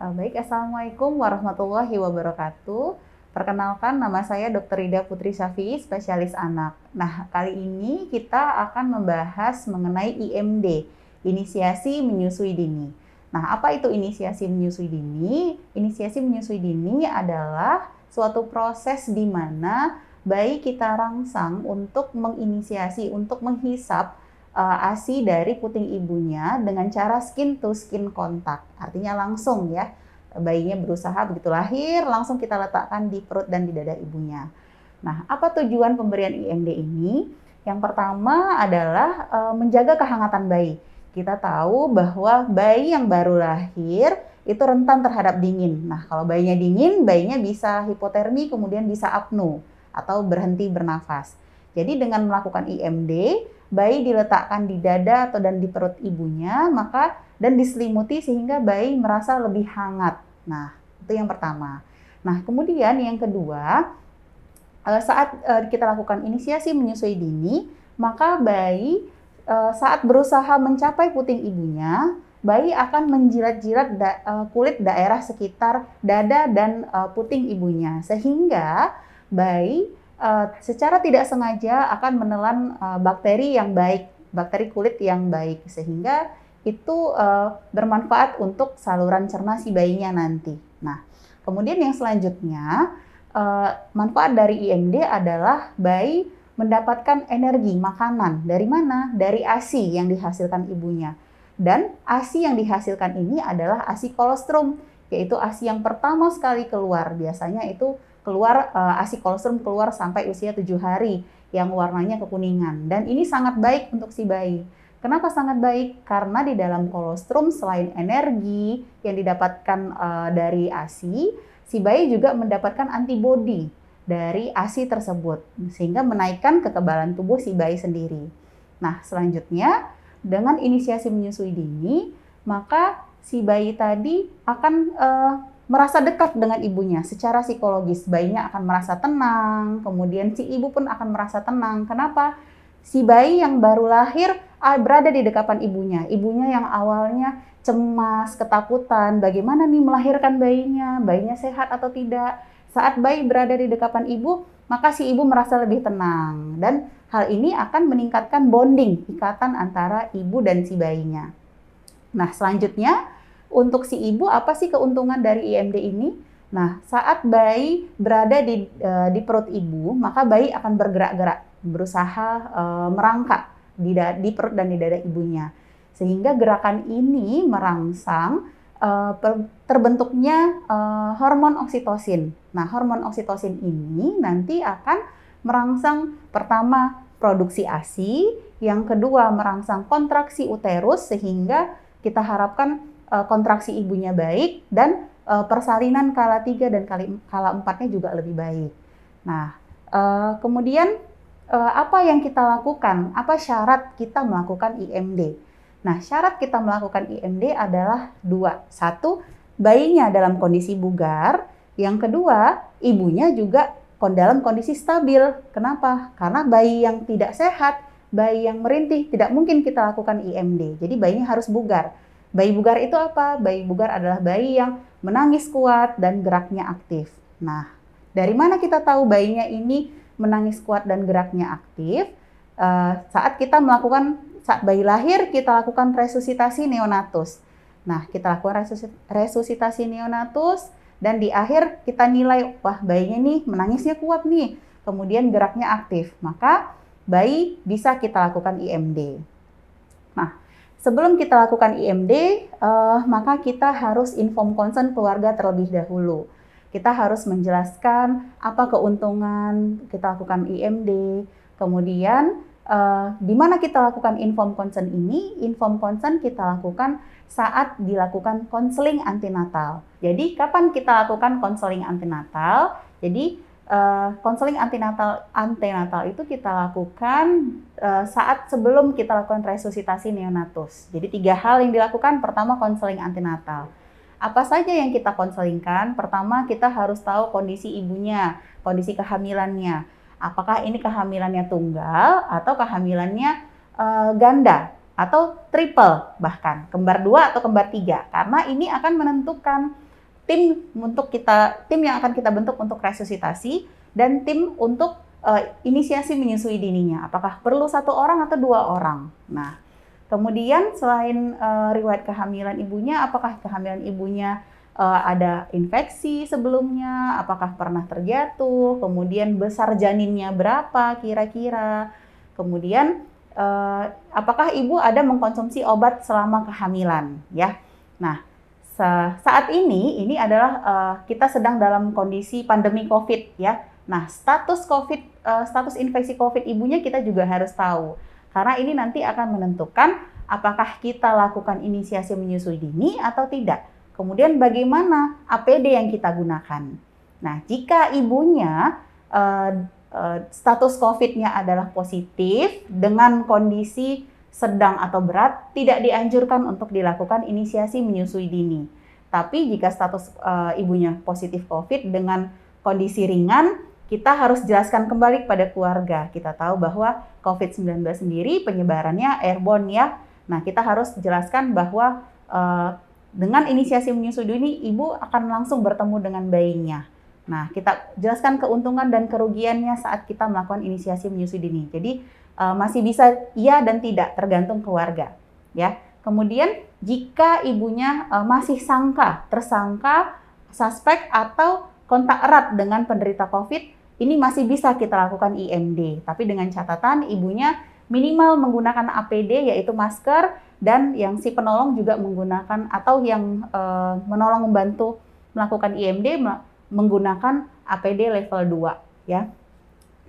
Eh, baik, Assalamualaikum warahmatullahi wabarakatuh. Perkenalkan nama saya Dr. Rida Putri Safi, spesialis anak. Nah, kali ini kita akan membahas mengenai IMD, Inisiasi Menyusui Dini. Nah, apa itu inisiasi menyusui dini? Inisiasi menyusui dini adalah suatu proses di mana bayi kita rangsang untuk menginisiasi, untuk menghisap uh, ASI dari puting ibunya dengan cara skin to skin kontak. Artinya langsung ya, bayinya berusaha begitu lahir langsung kita letakkan di perut dan di dada ibunya. Nah, apa tujuan pemberian IMD ini? Yang pertama adalah uh, menjaga kehangatan bayi. Kita tahu bahwa bayi yang baru lahir itu rentan terhadap dingin. Nah, kalau bayinya dingin, bayinya bisa hipotermi, kemudian bisa apno atau berhenti bernafas. Jadi dengan melakukan IMD, bayi diletakkan di dada atau dan di perut ibunya, maka dan diselimuti sehingga bayi merasa lebih hangat. Nah, itu yang pertama. Nah, kemudian yang kedua, eh, saat eh, kita lakukan inisiasi menyusui dini, maka bayi eh, saat berusaha mencapai puting ibunya, bayi akan menjilat-jilat kulit daerah sekitar dada dan puting ibunya, sehingga bayi Eh, secara tidak sengaja akan menelan uh, bakteri yang baik, bakteri kulit yang baik sehingga itu uh, bermanfaat untuk saluran cerna si bayinya nanti. Nah, kemudian yang selanjutnya uh, manfaat dari IMD adalah bayi mendapatkan energi makanan dari mana? Dari ASI yang dihasilkan ibunya. Dan ASI yang dihasilkan ini adalah ASI kolostrum, yaitu ASI yang pertama sekali keluar. Biasanya itu keluar uh, ASI kolostrum keluar sampai usia 7 hari yang warnanya kekuningan dan ini sangat baik untuk si bayi. Kenapa sangat baik? Karena di dalam kolostrum selain energi yang didapatkan uh, dari ASI, si bayi juga mendapatkan antibodi dari ASI tersebut sehingga menaikkan kekebalan tubuh si bayi sendiri. Nah, selanjutnya dengan inisiasi menyusui dini, maka si bayi tadi akan uh, merasa dekat dengan ibunya secara psikologis. Bayinya akan merasa tenang, kemudian si ibu pun akan merasa tenang. Kenapa? Si bayi yang baru lahir ah, berada di dekapan ibunya. Ibunya yang awalnya cemas, ketakutan, bagaimana nih melahirkan bayinya, bayinya sehat atau tidak. Saat bayi berada di dekapan ibu, maka si ibu merasa lebih tenang dan hal ini akan meningkatkan bonding, ikatan antara ibu dan si bayinya. Nah, selanjutnya untuk si ibu apa sih keuntungan dari IMD ini? Nah, saat bayi berada di eh, di perut ibu, maka bayi akan bergerak-gerak, berusaha eh, merangkak di di perut dan di dada ibunya. Sehingga gerakan ini merangsang eh, terbentuknya hormon oksitosin. Nah, hormon oksitosin ini nanti akan merangsang pertama produksi ASI, yang kedua merangsang kontraksi uterus sehingga kita harapkan Eh, kontraksi ibunya baik dan eh, persalinan kala 3 dan kala 4-nya juga lebih baik. Nah, eh, kemudian apa yang kita lakukan? Apa syarat kita melakukan IMD? Nah, syarat kita melakukan IMD adalah dua. Satu, bayinya dalam kondisi bugar. Yang kedua, ibunya juga dalam kondisi stabil. Kenapa? Karena bayi yang tidak sehat, bayi yang merintih, tidak mungkin kita lakukan IMD. Jadi bayinya harus bugar. Bayi bugar itu apa? Bayi bugar adalah bayi yang menangis kuat dan geraknya aktif. Nah, dari mana kita tahu bayinya ini menangis kuat dan geraknya aktif? Uh, saat kita melakukan saat bayi lahir kita lakukan resusitasi neonatus. Nah, kita lakukan resusitasi neonatus dan di akhir kita nilai wah bayinya ini menangisnya kuat nih, kemudian geraknya aktif. Maka bayi bisa kita lakukan IMD. Sebelum kita lakukan IMD, uh, eh, maka kita harus inform concern keluarga terlebih dahulu. Kita harus menjelaskan apa keuntungan kita lakukan IMD, kemudian uh, di mana kita lakukan inform concern ini. Inform concern kita lakukan saat dilakukan konseling antinatal. Jadi kapan kita lakukan konseling antinatal? Jadi Eh, konseling uh, antenatal antenatal itu kita lakukan uh, saat sebelum kita lakukan resusitasi neonatus. Jadi tiga hal yang dilakukan. Pertama konseling antenatal. Apa saja yang kita konselingkan? Pertama kita harus tahu kondisi ibunya, kondisi kehamilannya. Apakah ini kehamilannya tunggal atau kehamilannya uh, ganda atau triple bahkan kembar dua atau kembar tiga? Karena ini akan menentukan tim untuk kita tim yang akan kita bentuk untuk resusitasi dan tim untuk uh, inisiasi menyusui dininya. Apakah perlu satu orang atau dua orang? Nah, kemudian selain uh, riwayat kehamilan ibunya, apakah kehamilan ibunya uh, ada infeksi sebelumnya? Apakah pernah terjatuh? Kemudian besar janinnya berapa kira-kira? Kemudian uh, apakah ibu ada mengkonsumsi obat selama kehamilan? Ya, nah saat ini ini adalah uh, kita sedang dalam kondisi pandemi COVID ya. Nah, status COVID uh, status infeksi COVID ibunya kita juga harus tahu. Karena ini nanti akan menentukan apakah kita lakukan inisiasi menyusui dini atau tidak. Kemudian bagaimana APD yang kita gunakan. Nah, jika ibunya uh, uh, status COVID-nya adalah positif dengan kondisi sedang atau berat, tidak dianjurkan untuk dilakukan inisiasi menyusui dini. Tapi jika status e, ibunya positif COVID dengan kondisi ringan, kita harus jelaskan kembali kepada keluarga. Kita tahu bahwa COVID-19 sendiri penyebarannya airborne ya. Nah, kita harus jelaskan bahwa e, dengan inisiasi menyusui dini, ibu akan langsung bertemu dengan bayinya. Nah, kita jelaskan keuntungan dan kerugiannya saat kita melakukan inisiasi menyusui dini. Jadi, uh, masih bisa iya dan tidak tergantung keluarga ya. Kemudian jika ibunya uh, masih sangka, tersangka, suspek atau kontak erat dengan penderita COVID, ini masih bisa kita lakukan IMD, tapi dengan catatan ibunya minimal menggunakan APD yaitu masker dan yang si penolong juga menggunakan atau yang uh, menolong membantu melakukan IMD menggunakan APD level 2 ya.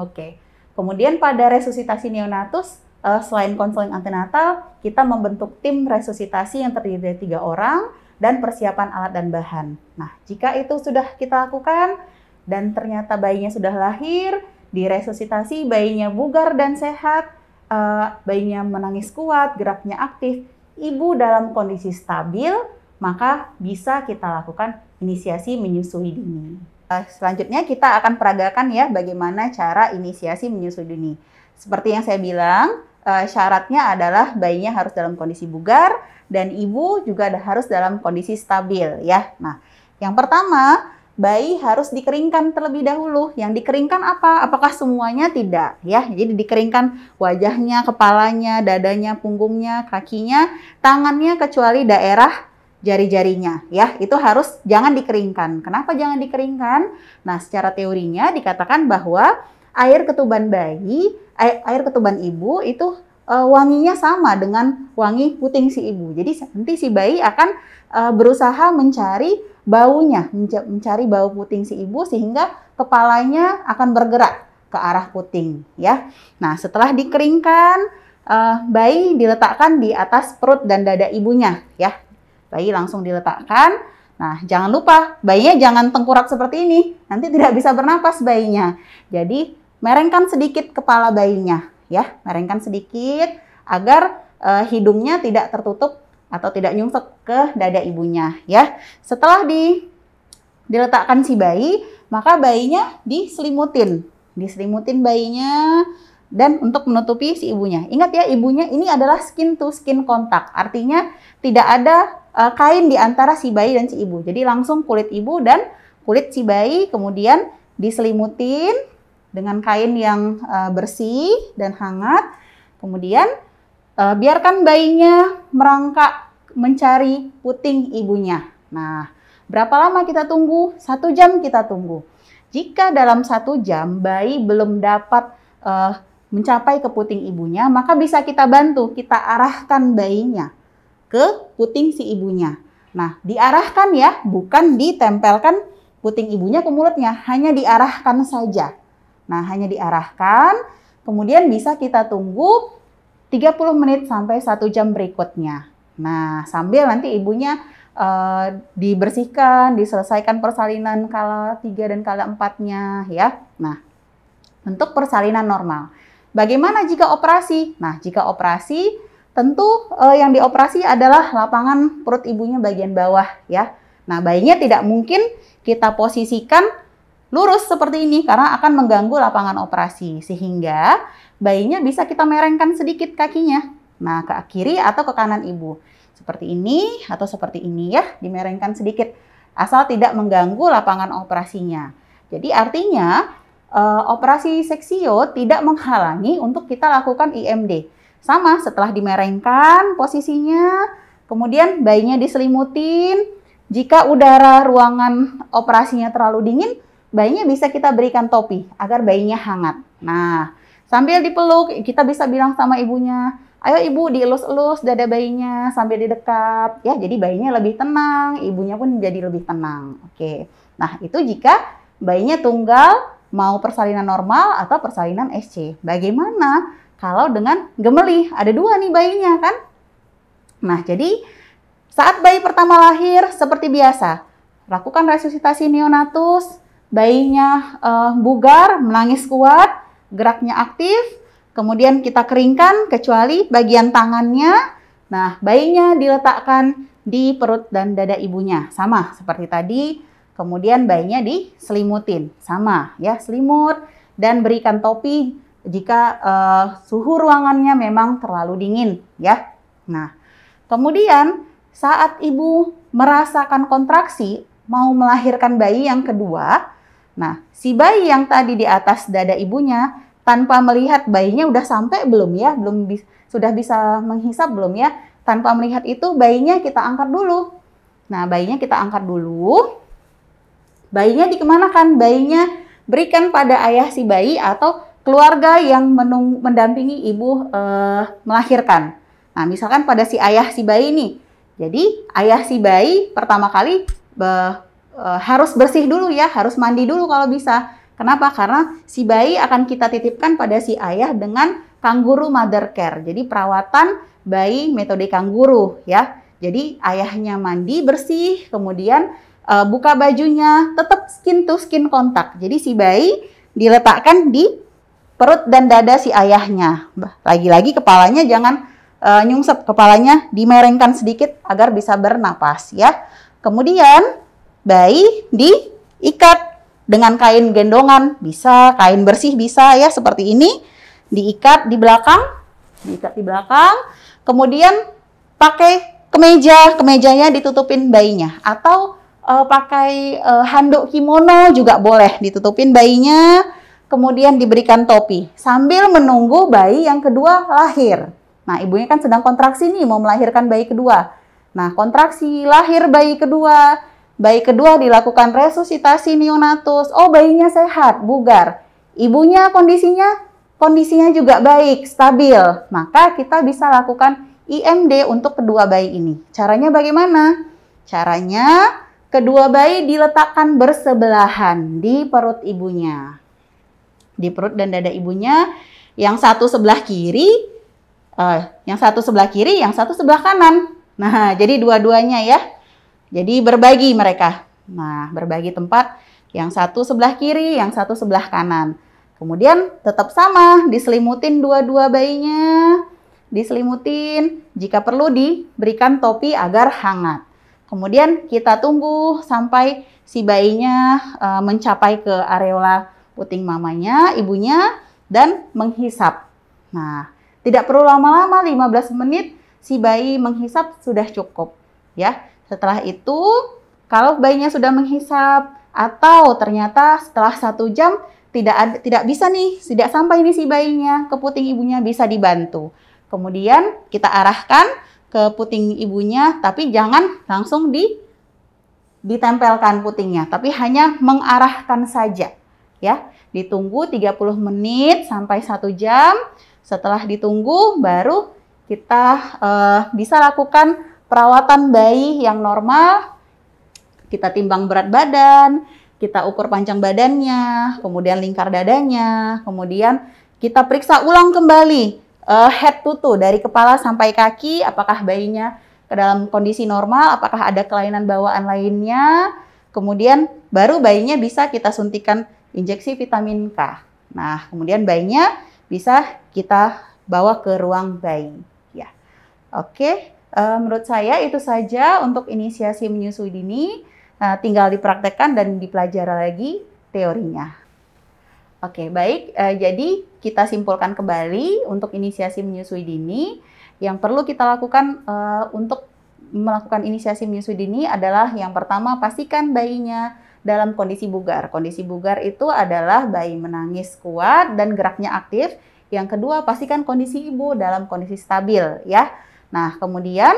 Oke. Okay. Kemudian pada resusitasi neonatus, uh, selain konseling antenatal, kita membentuk tim resusitasi yang terdiri dari tiga orang dan persiapan alat dan bahan. Nah, jika itu sudah kita lakukan dan ternyata bayinya sudah lahir, diresusitasi, bayinya bugar dan sehat, uh, bayinya menangis kuat, geraknya aktif, ibu dalam kondisi stabil, maka bisa kita lakukan inisiasi menyusui dini. Eh, selanjutnya kita akan peragakan ya bagaimana cara inisiasi menyusui dini. Seperti yang saya bilang, eh, syaratnya adalah bayinya harus dalam kondisi bugar dan ibu juga harus dalam kondisi stabil ya. Nah, yang pertama bayi harus dikeringkan terlebih dahulu. Yang dikeringkan apa? Apakah semuanya tidak? Ya, jadi dikeringkan wajahnya, kepalanya, dadanya, punggungnya, kakinya, tangannya kecuali daerah jari-jarinya ya itu harus jangan dikeringkan kenapa jangan dikeringkan nah secara teorinya dikatakan bahwa air ketuban bayi air, eh, air ketuban ibu itu uh, wanginya sama dengan wangi puting si ibu jadi nanti si bayi akan uh, berusaha mencari baunya mencari bau puting si ibu sehingga kepalanya akan bergerak ke arah puting ya nah setelah dikeringkan uh, bayi diletakkan di atas perut dan dada ibunya ya Bayi langsung diletakkan. Nah, jangan lupa bayinya jangan tengkurap seperti ini. Nanti tidak bisa bernapas bayinya. Jadi, merengkan sedikit kepala bayinya ya, merengkan sedikit agar e, hidungnya tidak tertutup atau tidak nyungsep ke dada ibunya ya. Setelah di diletakkan si bayi, maka bayinya diselimutin. Diselimutin bayinya dan untuk menutupi si ibunya. Ingat ya, ibunya ini adalah skin to skin kontak. Artinya tidak ada uh, kain di antara si bayi dan si ibu. Jadi langsung kulit ibu dan kulit si bayi kemudian diselimutin dengan kain yang uh, bersih dan hangat. Kemudian uh, biarkan bayinya merangkak mencari puting ibunya. Nah, berapa lama kita tunggu? Satu jam kita tunggu. Jika dalam satu jam bayi belum dapat uh, mencapai ke puting ibunya, maka bisa kita bantu, kita arahkan bayinya ke puting si ibunya. Nah, diarahkan ya, bukan ditempelkan puting ibunya ke mulutnya, hanya diarahkan saja. Nah, hanya diarahkan, kemudian bisa kita tunggu 30 menit sampai 1 jam berikutnya. Nah, sambil nanti ibunya uh, dibersihkan, diselesaikan persalinan kala 3 dan kala 4-nya ya. Nah, untuk persalinan normal. Bagaimana jika operasi? Nah, jika operasi Tentu eh, yang dioperasi adalah lapangan perut ibunya bagian bawah ya. Nah, bayinya tidak mungkin kita posisikan lurus seperti ini karena akan mengganggu lapangan operasi sehingga bayinya bisa kita merengkan sedikit kakinya. Nah, ke kiri atau ke kanan ibu. Seperti ini atau seperti ini ya, dimerengkan sedikit asal tidak mengganggu lapangan operasinya. Jadi artinya eh, operasi seksio tidak menghalangi untuk kita lakukan IMD. Sama setelah dimerengkan posisinya, kemudian bayinya diselimutin. Jika udara ruangan operasinya terlalu dingin, bayinya bisa kita berikan topi agar bayinya hangat. Nah, sambil dipeluk kita bisa bilang sama ibunya, ayo ibu dielus-elus dada bayinya sambil didekap. Ya, jadi bayinya lebih tenang, ibunya pun jadi lebih tenang. Oke, nah itu jika bayinya tunggal, mau persalinan normal atau persalinan SC. Bagaimana kalau dengan gemelih, ada dua nih bayinya kan? Nah, jadi saat bayi pertama lahir seperti biasa, lakukan resusitasi neonatus, bayinya uh, bugar, menangis kuat, geraknya aktif, kemudian kita keringkan kecuali bagian tangannya. Nah, bayinya diletakkan di perut dan dada ibunya. Sama seperti tadi, kemudian bayinya diselimutin. Sama ya, selimut dan berikan topi jika uh, suhu ruangannya memang terlalu dingin ya. Nah, kemudian saat ibu merasakan kontraksi mau melahirkan bayi yang kedua, nah si bayi yang tadi di atas dada ibunya tanpa melihat bayinya udah sampai belum ya, belum bi sudah bisa menghisap belum ya? Tanpa melihat itu bayinya kita angkat dulu. Nah, bayinya kita angkat dulu. Bayinya dikemanakan? Bayinya berikan pada ayah si bayi atau keluarga yang menung, mendampingi ibu eh, melahirkan. Nah, misalkan pada si ayah si bayi ini. Jadi, ayah si bayi pertama kali be, eh, harus bersih dulu ya, harus mandi dulu kalau bisa. Kenapa? Karena si bayi akan kita titipkan pada si ayah dengan kangguru mother care. Jadi perawatan bayi metode kangguru ya. Jadi ayahnya mandi bersih, kemudian e, buka bajunya, tetap skin to skin kontak. Jadi si bayi diletakkan di perut dan dada si ayahnya. Lagi-lagi kepalanya jangan uh, nyungsep, kepalanya dimerengkan sedikit agar bisa bernapas ya. Kemudian bayi diikat dengan kain gendongan, bisa kain bersih bisa ya seperti ini diikat di belakang, diikat di belakang. Kemudian pakai kemeja, kemejanya ditutupin bayinya atau uh, pakai uh, handuk kimono juga boleh ditutupin bayinya kemudian diberikan topi sambil menunggu bayi yang kedua lahir. Nah, ibunya kan sedang kontraksi nih mau melahirkan bayi kedua. Nah, kontraksi lahir bayi kedua. Bayi kedua dilakukan resusitasi neonatus. Oh, bayinya sehat, bugar. Ibunya kondisinya kondisinya juga baik, stabil. Maka kita bisa lakukan IMD untuk kedua bayi ini. Caranya bagaimana? Caranya kedua bayi diletakkan bersebelahan di perut ibunya di perut dan dada ibunya. Yang satu sebelah kiri, uh, yang satu sebelah kiri, yang satu sebelah kanan. Nah, jadi dua-duanya ya. Jadi berbagi mereka. Nah, berbagi tempat. Yang satu sebelah kiri, yang satu sebelah kanan. Kemudian tetap sama, diselimutin dua-dua bayinya. Diselimutin, jika perlu diberikan topi agar hangat. Kemudian kita tunggu sampai si bayinya uh, mencapai ke areola puting mamanya, ibunya, dan menghisap. Nah, tidak perlu lama-lama 15 menit si bayi menghisap sudah cukup ya. Setelah itu kalau bayinya sudah menghisap atau ternyata setelah satu jam tidak ada, tidak bisa nih, tidak sampai nih si bayinya ke puting ibunya bisa dibantu. Kemudian kita arahkan ke puting ibunya, tapi jangan langsung di ditempelkan putingnya, tapi hanya mengarahkan saja ya. Ditunggu 30 menit sampai 1 jam. Setelah ditunggu baru kita uh, bisa lakukan perawatan bayi yang normal. Kita timbang berat badan, kita ukur panjang badannya, kemudian lingkar dadanya, kemudian kita periksa ulang kembali uh, head to toe dari kepala sampai kaki apakah bayinya ke dalam kondisi normal, apakah ada kelainan bawaan lainnya. Kemudian baru bayinya bisa kita suntikan injeksi vitamin K. Nah, kemudian bayinya bisa kita bawa ke ruang bayi. Ya, oke. Uh, menurut saya itu saja untuk inisiasi menyusui dini. Uh, tinggal dipraktekkan dan dipelajari lagi teorinya. Oke, baik. Uh, jadi kita simpulkan kembali untuk inisiasi menyusui dini. Yang perlu kita lakukan eh, untuk melakukan inisiasi menyusui dini adalah yang pertama pastikan bayinya dalam kondisi bugar. Kondisi bugar itu adalah bayi menangis kuat dan geraknya aktif. Yang kedua, pastikan kondisi ibu dalam kondisi stabil ya. Nah, kemudian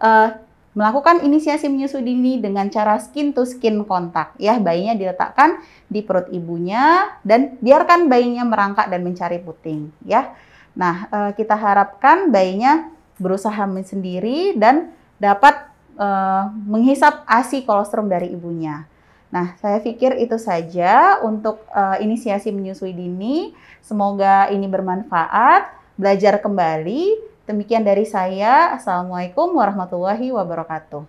uh, melakukan inisiasi menyusui dini dengan cara skin to skin kontak ya. Bayinya diletakkan di perut ibunya dan biarkan bayinya merangkak dan mencari puting ya. Nah, uh, kita harapkan bayinya berusaha sendiri dan dapat uh, menghisap ASI kolostrum dari ibunya. Nah, saya pikir itu saja untuk uh, inisiasi menyusui dini. Semoga ini bermanfaat, belajar kembali. Demikian dari saya. Assalamualaikum warahmatullahi wabarakatuh.